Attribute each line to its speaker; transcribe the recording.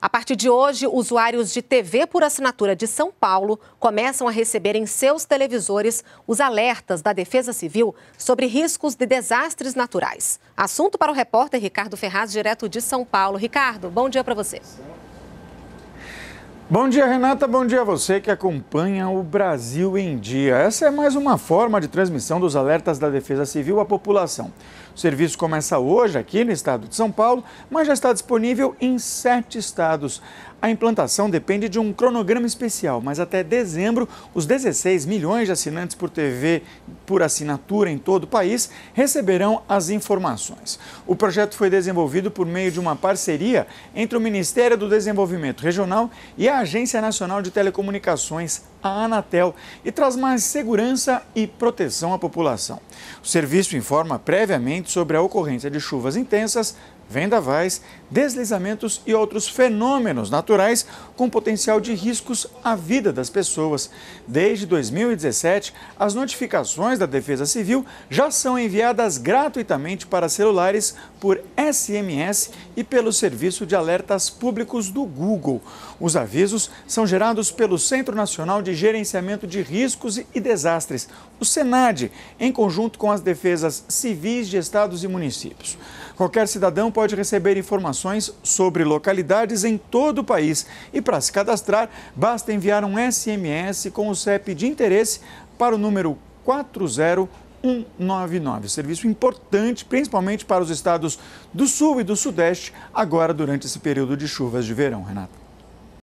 Speaker 1: A partir de hoje, usuários de TV por assinatura de São Paulo começam a receber em seus televisores os alertas da Defesa Civil sobre riscos de desastres naturais. Assunto para o repórter Ricardo Ferraz, direto de São Paulo. Ricardo, bom dia para você.
Speaker 2: Bom dia, Renata. Bom dia a você que acompanha o Brasil em Dia. Essa é mais uma forma de transmissão dos alertas da Defesa Civil à população. O serviço começa hoje aqui no estado de São Paulo, mas já está disponível em sete estados. A implantação depende de um cronograma especial, mas até dezembro, os 16 milhões de assinantes por TV por assinatura em todo o país receberão as informações. O projeto foi desenvolvido por meio de uma parceria entre o Ministério do Desenvolvimento Regional e a Agência Nacional de Telecomunicações, a Anatel, e traz mais segurança e proteção à população. O serviço informa previamente sobre a ocorrência de chuvas intensas, vendavais, deslizamentos e outros fenômenos naturais naturais com potencial de riscos à vida das pessoas. Desde 2017, as notificações da Defesa Civil já são enviadas gratuitamente para celulares por SMS e pelo Serviço de Alertas Públicos do Google. Os avisos são gerados pelo Centro Nacional de Gerenciamento de Riscos e Desastres, o SENAD, em conjunto com as defesas civis de estados e municípios. Qualquer cidadão pode receber informações sobre localidades em todo o país. E para se cadastrar, basta enviar um SMS com o CEP de interesse para o número 40199. Serviço importante, principalmente para os estados do Sul e do Sudeste, agora durante esse período de chuvas de verão, Renata.